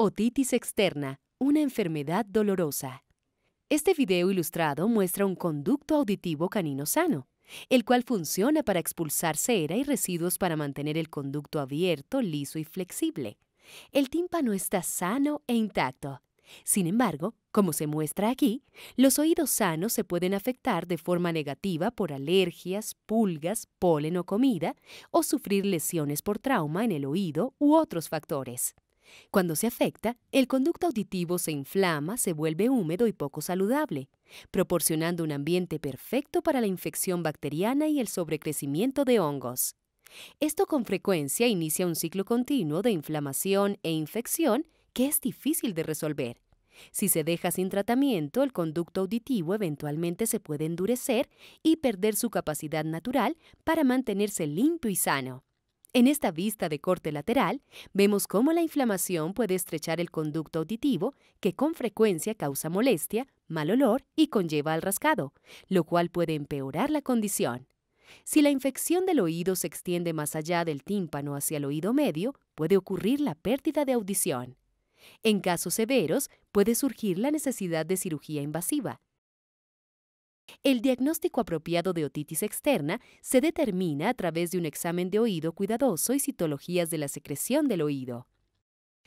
Otitis externa, una enfermedad dolorosa. Este video ilustrado muestra un conducto auditivo canino sano, el cual funciona para expulsar cera y residuos para mantener el conducto abierto, liso y flexible. El tímpano está sano e intacto. Sin embargo, como se muestra aquí, los oídos sanos se pueden afectar de forma negativa por alergias, pulgas, polen o comida, o sufrir lesiones por trauma en el oído u otros factores. Cuando se afecta, el conducto auditivo se inflama, se vuelve húmedo y poco saludable, proporcionando un ambiente perfecto para la infección bacteriana y el sobrecrecimiento de hongos. Esto con frecuencia inicia un ciclo continuo de inflamación e infección que es difícil de resolver. Si se deja sin tratamiento, el conducto auditivo eventualmente se puede endurecer y perder su capacidad natural para mantenerse limpio y sano. En esta vista de corte lateral, vemos cómo la inflamación puede estrechar el conducto auditivo, que con frecuencia causa molestia, mal olor y conlleva al rascado, lo cual puede empeorar la condición. Si la infección del oído se extiende más allá del tímpano hacia el oído medio, puede ocurrir la pérdida de audición. En casos severos, puede surgir la necesidad de cirugía invasiva, el diagnóstico apropiado de otitis externa se determina a través de un examen de oído cuidadoso y citologías de la secreción del oído.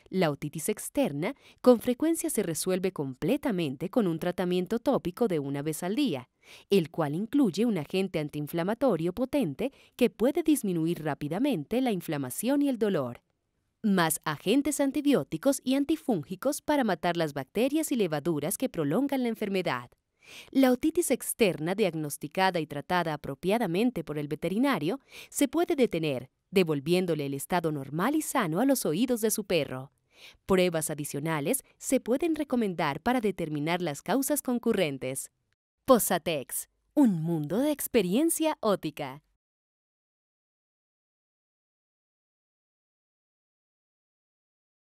La otitis externa con frecuencia se resuelve completamente con un tratamiento tópico de una vez al día, el cual incluye un agente antiinflamatorio potente que puede disminuir rápidamente la inflamación y el dolor, más agentes antibióticos y antifúngicos para matar las bacterias y levaduras que prolongan la enfermedad. La otitis externa, diagnosticada y tratada apropiadamente por el veterinario, se puede detener, devolviéndole el estado normal y sano a los oídos de su perro. Pruebas adicionales se pueden recomendar para determinar las causas concurrentes. Posatex, un mundo de experiencia ótica.